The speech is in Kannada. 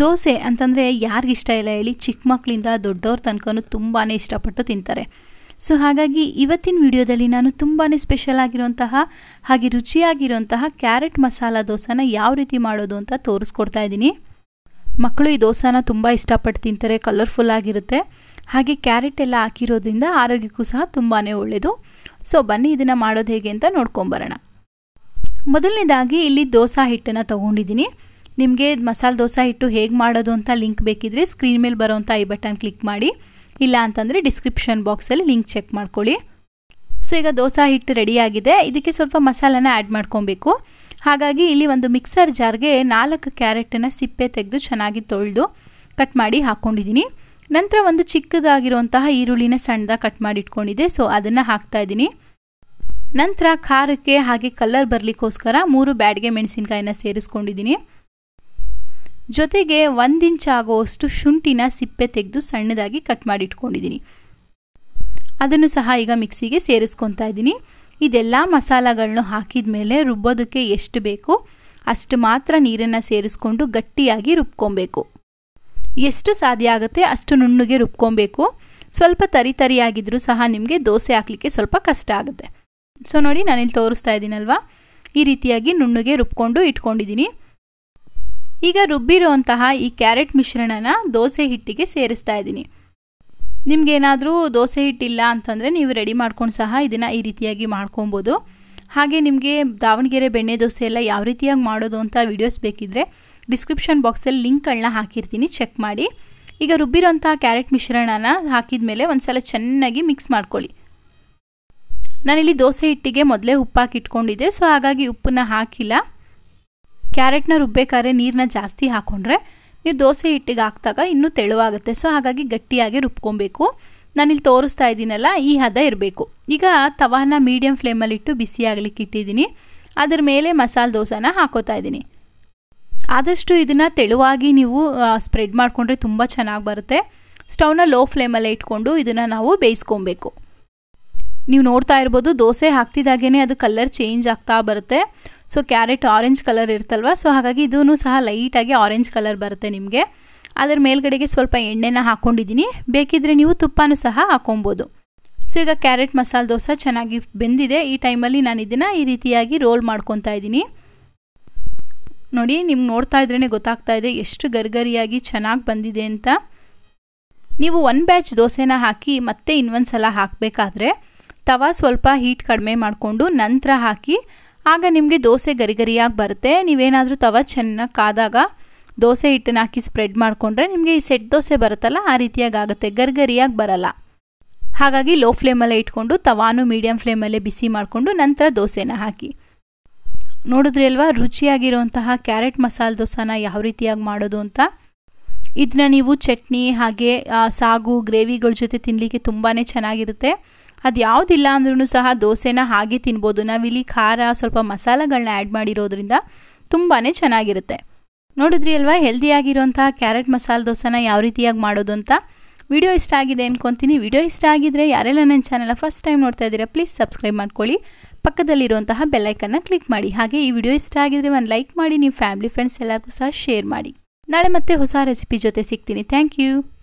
ದೋಸೆ ಅಂತಂದರೆ ಯಾರಿಗಿಷ್ಟ ಇಲ್ಲ ಹೇಳಿ ಚಿಕ್ಕ ಮಕ್ಕಳಿಂದ ದೊಡ್ಡವ್ರ ತನಕನೂ ತುಂಬಾ ಇಷ್ಟಪಟ್ಟು ತಿಂತಾರೆ ಸೊ ಹಾಗಾಗಿ ಇವತ್ತಿನ ವಿಡಿಯೋದಲ್ಲಿ ನಾನು ತುಂಬಾ ಸ್ಪೆಷಲ್ ಆಗಿರುವಂತಹ ಹಾಗೆ ರುಚಿಯಾಗಿರುವಂತಹ ಕ್ಯಾರೆಟ್ ಮಸಾಲ ದೋಸೆನ ಯಾವ ರೀತಿ ಮಾಡೋದು ಅಂತ ತೋರಿಸ್ಕೊಡ್ತಾ ಇದ್ದೀನಿ ಮಕ್ಕಳು ಈ ದೋಸೆನ ತುಂಬ ಇಷ್ಟಪಟ್ಟು ತಿಂತಾರೆ ಕಲರ್ಫುಲ್ ಆಗಿರುತ್ತೆ ಹಾಗೆ ಕ್ಯಾರೆಟ್ ಎಲ್ಲ ಹಾಕಿರೋದ್ರಿಂದ ಆರೋಗ್ಯಕ್ಕೂ ಸಹ ತುಂಬಾ ಒಳ್ಳೆಯದು ಸೊ ಬನ್ನಿ ಇದನ್ನು ಮಾಡೋದು ಹೇಗೆ ಅಂತ ನೋಡ್ಕೊಂಬರೋಣ ಮೊದಲನೇದಾಗಿ ಇಲ್ಲಿ ದೋಸೆ ಹಿಟ್ಟನ್ನು ತೊಗೊಂಡಿದ್ದೀನಿ ನಿಮಗೆ ಮಸಾಲೆ ದೋಸೆ ಹಿಟ್ಟು ಹೇಗೆ ಮಾಡೋದು ಅಂತ ಲಿಂಕ್ ಬೇಕಿದ್ರೆ ಸ್ಕ್ರೀನ್ ಮೇಲೆ ಬರೋವಂಥ ಐ ಬಟನ್ ಕ್ಲಿಕ್ ಮಾಡಿ ಇಲ್ಲ ಅಂತಂದರೆ ಡಿಸ್ಕ್ರಿಪ್ಷನ್ ಬಾಕ್ಸಲ್ಲಿ ಲಿಂಕ್ ಚೆಕ್ ಮಾಡ್ಕೊಳ್ಳಿ ಸೊ ಈಗ ದೋಸೆ ಹಿಟ್ಟು ರೆಡಿಯಾಗಿದೆ ಇದಕ್ಕೆ ಸ್ವಲ್ಪ ಮಸಾಲನ ಆ್ಯಡ್ ಮಾಡ್ಕೊಬೇಕು ಹಾಗಾಗಿ ಇಲ್ಲಿ ಒಂದು ಮಿಕ್ಸರ್ ಜಾರ್ಗೆ ನಾಲ್ಕು ಕ್ಯಾರೆಟನ್ನು ಸಿಪ್ಪೆ ತೆಗೆದು ಚೆನ್ನಾಗಿ ತೊಳೆದು ಕಟ್ ಮಾಡಿ ಹಾಕ್ಕೊಂಡಿದ್ದೀನಿ ನಂತರ ಒಂದು ಚಿಕ್ಕದಾಗಿರುವಂತಹ ಈರುಳ್ಳಿನ ಸಣ್ಣದ ಕಟ್ ಮಾಡಿ ಇಟ್ಕೊಂಡಿದ್ದೆ ಸೊ ಅದನ್ನು ಇದ್ದೀನಿ ನಂತರ ಖಾರಕ್ಕೆ ಹಾಗೆ ಕಲರ್ ಬರಲಿಕ್ಕೋಸ್ಕರ ಮೂರು ಬ್ಯಾಡ್ಗೆ ಮೆಣಸಿನ್ಕಾಯಿನ ಸೇರಿಸ್ಕೊಂಡಿದ್ದೀನಿ ಜೊತೆಗೆ ಒಂದು ಇಂಚ್ ಆಗುವಷ್ಟು ಶುಂಠಿನ ಸಿಪ್ಪೆ ತೆಗೆದು ಸಣ್ಣದಾಗಿ ಕಟ್ ಮಾಡಿ ಇಟ್ಕೊಂಡಿದ್ದೀನಿ ಅದನ್ನು ಸಹ ಈಗ ಮಿಕ್ಸಿಗೆ ಸೇರಿಸ್ಕೊತಾ ಇದ್ದೀನಿ ಇದೆಲ್ಲ ಮಸಾಲಗಳನ್ನು ಹಾಕಿದ ಮೇಲೆ ರುಬ್ಬೋದಕ್ಕೆ ಎಷ್ಟು ಬೇಕು ಅಷ್ಟು ಮಾತ್ರ ನೀರನ್ನು ಸೇರಿಸ್ಕೊಂಡು ಗಟ್ಟಿಯಾಗಿ ರುಬ್ಕೊಬೇಕು ಎಷ್ಟು ಸಾಧ್ಯ ಆಗುತ್ತೆ ಅಷ್ಟು ನುಣ್ಣಗೆ ರುಬ್ಕೊಬೇಕು ಸ್ವಲ್ಪ ತರಿ ತರಿಯಾಗಿದ್ದರೂ ಸಹ ನಿಮಗೆ ದೋಸೆ ಹಾಕಲಿಕ್ಕೆ ಸ್ವಲ್ಪ ಕಷ್ಟ ಆಗುತ್ತೆ ಸೊ ನೋಡಿ ನಾನಿಲ್ಲಿ ತೋರಿಸ್ತಾ ಇದ್ದೀನಲ್ವಾ ಈ ರೀತಿಯಾಗಿ ನುಣ್ಣಗೆ ರುಬ್ಕೊಂಡು ಇಟ್ಕೊಂಡಿದ್ದೀನಿ ಈಗ ರುಬ್ಬಿರುವಂತಹ ಈ ಕ್ಯಾರೆಟ್ ಮಿಶ್ರಣನ ದೋಸೆ ಹಿಟ್ಟಿಗೆ ಸೇರಿಸ್ತಾ ಇದ್ದೀನಿ ನಿಮಗೇನಾದರೂ ದೋಸೆ ಹಿಟ್ಟಿಲ್ಲ ಅಂತಂದರೆ ನೀವು ರೆಡಿ ಮಾಡ್ಕೊಂಡು ಸಹ ಇದನ್ನು ಈ ರೀತಿಯಾಗಿ ಮಾಡ್ಕೊಬೋದು ಹಾಗೆ ನಿಮಗೆ ದಾವಣಗೆರೆ ಬೆಣ್ಣೆ ದೋಸೆ ಎಲ್ಲ ಯಾವ ರೀತಿಯಾಗಿ ಮಾಡೋದು ಅಂತ ವೀಡಿಯೋಸ್ ಬೇಕಿದ್ದರೆ ಡಿಸ್ಕ್ರಿಪ್ಷನ್ ಬಾಕ್ಸಲ್ಲಿ ಲಿಂಕ್ಗಳನ್ನ ಹಾಕಿರ್ತೀನಿ ಚೆಕ್ ಮಾಡಿ ಈಗ ರುಬ್ಬಿರೋಂಥ ಕ್ಯಾರೆಟ್ ಮಿಶ್ರಣನ ಹಾಕಿದ ಮೇಲೆ ಒಂದು ಸಲ ಚೆನ್ನಾಗಿ ಮಿಕ್ಸ್ ಮಾಡ್ಕೊಳ್ಳಿ ನಾನಿಲ್ಲಿ ದೋಸೆ ಹಿಟ್ಟಿಗೆ ಮೊದಲೇ ಉಪ್ಪಾಕಿಟ್ಕೊಂಡಿದ್ದೆ ಸೊ ಹಾಗಾಗಿ ಉಪ್ಪನ್ನು ಹಾಕಿಲ್ಲ ಕ್ಯಾರೆಟ್ನ ರುಬ್ಬೇಕಾದ್ರೆ ನೀರನ್ನ ಜಾಸ್ತಿ ಹಾಕ್ಕೊಂಡ್ರೆ ನೀವು ದೋಸೆ ಹಿಟ್ಟಿಗೆ ಹಾಕಿದಾಗ ಇನ್ನೂ ತೆಳುವಾಗುತ್ತೆ ಸೊ ಹಾಗಾಗಿ ಗಟ್ಟಿಯಾಗಿ ರುಬ್ಕೊಬೇಕು ನಾನಿಲ್ಲಿ ತೋರಿಸ್ತಾ ಇದ್ದೀನಲ್ಲ ಈ ಹದ ಇರಬೇಕು ಈಗ ತವಾನ ಮೀಡಿಯಮ್ ಫ್ಲೇಮಲ್ಲಿಟ್ಟು ಬಿಸಿ ಆಗಲಿಕ್ಕೆ ಇಟ್ಟಿದ್ದೀನಿ ಅದರ ಮೇಲೆ ಮಸಾಲೆ ದೋಸೆನ ಹಾಕೋತಾ ಇದ್ದೀನಿ ಆದಷ್ಟು ಇದನ್ನು ತೆಳುವಾಗಿ ನೀವು ಸ್ಪ್ರೆಡ್ ಮಾಡಿಕೊಂಡ್ರೆ ತುಂಬ ಚೆನ್ನಾಗಿ ಬರುತ್ತೆ ಸ್ಟವ್ನ ಲೋ ಫ್ಲೇಮಲ್ಲೇ ಇಟ್ಕೊಂಡು ಇದನ್ನು ನಾವು ಬೇಯಿಸ್ಕೊಬೇಕು ನೀವು ನೋಡ್ತಾ ಇರ್ಬೋದು ದೋಸೆ ಹಾಕ್ತಿದ್ದಾಗೇ ಅದು ಕಲರ್ ಚೇಂಜ್ ಆಗ್ತಾ ಬರುತ್ತೆ ಸೊ ಕ್ಯಾರೆಟ್ ಆರೆಂಜ್ ಕಲರ್ ಇರ್ತಲ್ವ ಸೊ ಹಾಗಾಗಿ ಇದೂ ಸಹ ಲೈಟಾಗಿ ಆರೆಂಜ್ ಕಲರ್ ಬರುತ್ತೆ ನಿಮಗೆ ಅದರ ಮೇಲ್ಗಡೆಗೆ ಸ್ವಲ್ಪ ಎಣ್ಣೆನ ಹಾಕ್ಕೊಂಡಿದ್ದೀನಿ ಬೇಕಿದ್ರೆ ನೀವು ತುಪ್ಪನೂ ಸಹ ಹಾಕ್ಕೊಬೋದು ಸೊ ಈಗ ಕ್ಯಾರೆಟ್ ಮಸಾಲೆ ದೋಸೆ ಚೆನ್ನಾಗಿ ಬೆಂದಿದೆ ಈ ಟೈಮಲ್ಲಿ ನಾನು ಇದನ್ನು ಈ ರೀತಿಯಾಗಿ ರೋಲ್ ಮಾಡ್ಕೊತಾ ಇದ್ದೀನಿ ನೋಡಿ ನಿಮ್ಗೆ ನೋಡ್ತಾ ಇದ್ರೇ ಗೊತ್ತಾಗ್ತಾ ಇದೆ ಎಷ್ಟು ಗರ್ಗರಿಯಾಗಿ ಚೆನ್ನಾಗಿ ಬಂದಿದೆ ಅಂತ ನೀವು ಒನ್ ಬ್ಯಾಚ್ ದೋಸೆನ ಹಾಕಿ ಮತ್ತೆ ಇನ್ನೊಂದು ಸಲ ಹಾಕಬೇಕಾದ್ರೆ ತವ ಸ್ವಲ್ಪ ಹೀಟ್ ಕಡಿಮೆ ಮಾಡಿಕೊಂಡು ನಂತರ ಹಾಕಿ ಆಗ ನಿಮಗೆ ದೋಸೆ ಗರಿಗರಿಯಾಗಿ ಬರುತ್ತೆ ನೀವೇನಾದರೂ ತವ ಚೆನ್ನಾಗಿ ಕಾದಾಗ ದೋಸೆ ಹಿಟ್ಟನ್ನು ಹಾಕಿ ಸ್ಪ್ರೆಡ್ ಮಾಡಿಕೊಂಡ್ರೆ ನಿಮಗೆ ಈ ಸೆಟ್ ದೋಸೆ ಬರುತ್ತಲ್ಲ ಆ ರೀತಿಯಾಗಿ ಆಗುತ್ತೆ ಗರಿಗರಿಯಾಗಿ ಬರಲ್ಲ ಹಾಗಾಗಿ ಲೋ ಫ್ಲೇಮಲ್ಲೇ ಇಟ್ಕೊಂಡು ತವಾನು ಮೀಡಿಯಂ ಫ್ಲೇಮಲ್ಲೇ ಬಿಸಿ ಮಾಡಿಕೊಂಡು ನಂತರ ದೋಸೆನ ಹಾಕಿ ನೋಡಿದ್ರಿ ಅಲ್ವಾ ರುಚಿಯಾಗಿರುವಂತಹ ಕ್ಯಾರೆಟ್ ಮಸಾಲೆ ದೋಸೆನ ಯಾವ ರೀತಿಯಾಗಿ ಮಾಡೋದು ಅಂತ ಇದನ್ನ ನೀವು ಚಟ್ನಿ ಹಾಗೆ ಸಾಗು ಗ್ರೇವಿಗಳ ಜೊತೆ ತಿನ್ನಲಿಕ್ಕೆ ತುಂಬಾ ಚೆನ್ನಾಗಿರುತ್ತೆ ಅದು ಯಾವುದಿಲ್ಲ ಅಂದ್ರೂ ಸಹ ದೋಸೆನ ಹಾಗೆ ತಿನ್ಬೋದು ನಾವಿಲ್ಲಿ ಖಾರ ಸ್ವಲ್ಪ ಮಸಾಲೆಗಳನ್ನ ಆ್ಯಡ್ ಮಾಡಿರೋದ್ರಿಂದ ತುಂಬಾ ಚೆನ್ನಾಗಿರುತ್ತೆ ನೋಡಿದ್ರಿ ಅಲ್ವಾ ಹೆಲ್ದಿಯಾಗಿರುವಂತಹ ಕ್ಯಾರೆಟ್ ಮಸಾಲೆ ದೋಸೆನ ಯಾವ ರೀತಿಯಾಗಿ ಮಾಡೋದು ಅಂತ ವಿಡಿಯೋ ಇಷ್ಟ ಆಗಿದೆ ಅಂದ್ಕೊತೀನಿ ವಿಡಿಯೋ ಇಷ್ಟ ಆಗಿದ್ರೆ ಯಾರೆಲ್ಲ ನನ್ನ ಚಾನಲ್ ಫಸ್ಟ್ ಟೈಮ್ ನೋಡ್ತಾ ಇದ್ದೀರಾ ಪ್ಲೀಸ್ ಸಬ್ಸ್ಕ್ರೈಬ್ ಮಾಡ್ಕೊಳ್ಳಿ ಪಕ್ಕದಲ್ಲಿರುವಂತಹ ಬೆಲ್ಲೈಕನ್ನ ಕ್ಲಿಕ್ ಮಾಡಿ ಹಾಗೆ ಈ ವಿಡಿಯೋ ಇಷ್ಟ ಆಗಿದ್ರೆ ಒಂದು ಲೈಕ್ ಮಾಡಿ ನಿಮ್ಮ ಫ್ಯಾಮಿಲಿ ಫ್ರೆಂಡ್ಸ್ ಎಲ್ಲರಿಗೂ ಸಹ ಶೇರ್ ಮಾಡಿ ನಾಳೆ ಮತ್ತೆ ಹೊಸ ರೆಸಿಪಿ ಜೊತೆ ಸಿಗ್ತೀನಿ ಥ್ಯಾಂಕ್ ಯು